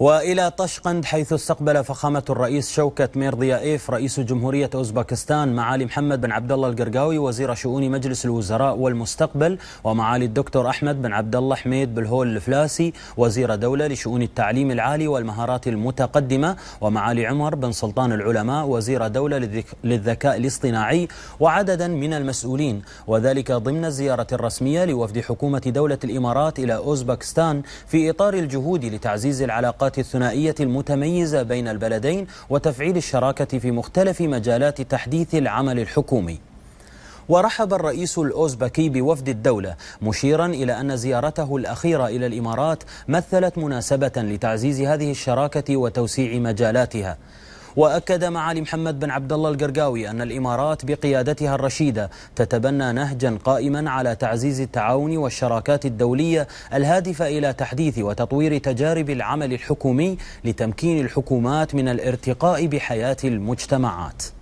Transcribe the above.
وإلى طشقند حيث استقبل فخامة الرئيس شوكت ميرضيائيف رئيس جمهورية أوزبكستان معالي محمد بن عبد الله القرقاوي وزير شؤون مجلس الوزراء والمستقبل ومعالي الدكتور أحمد بن عبد الله حميد بالهول الفلاسي وزير دولة لشؤون التعليم العالي والمهارات المتقدمة ومعالي عمر بن سلطان العلماء وزير دولة للذكاء الاصطناعي وعددا من المسؤولين وذلك ضمن الزيارة الرسمية لوفد حكومة دولة الإمارات إلى أوزبكستان في إطار الجهود لتعزيز العلاقات العلاقات الثنائية المتميزة بين البلدين وتفعيل الشراكة في مختلف مجالات تحديث العمل الحكومي ورحب الرئيس الأوزبكي بوفد الدولة مشيرا إلى أن زيارته الأخيرة إلى الإمارات مثلت مناسبة لتعزيز هذه الشراكة وتوسيع مجالاتها وأكد معالي محمد بن عبد الله القرقاوي أن الإمارات بقيادتها الرشيدة تتبنى نهجا قائما على تعزيز التعاون والشراكات الدولية الهادفة إلى تحديث وتطوير تجارب العمل الحكومي لتمكين الحكومات من الارتقاء بحياة المجتمعات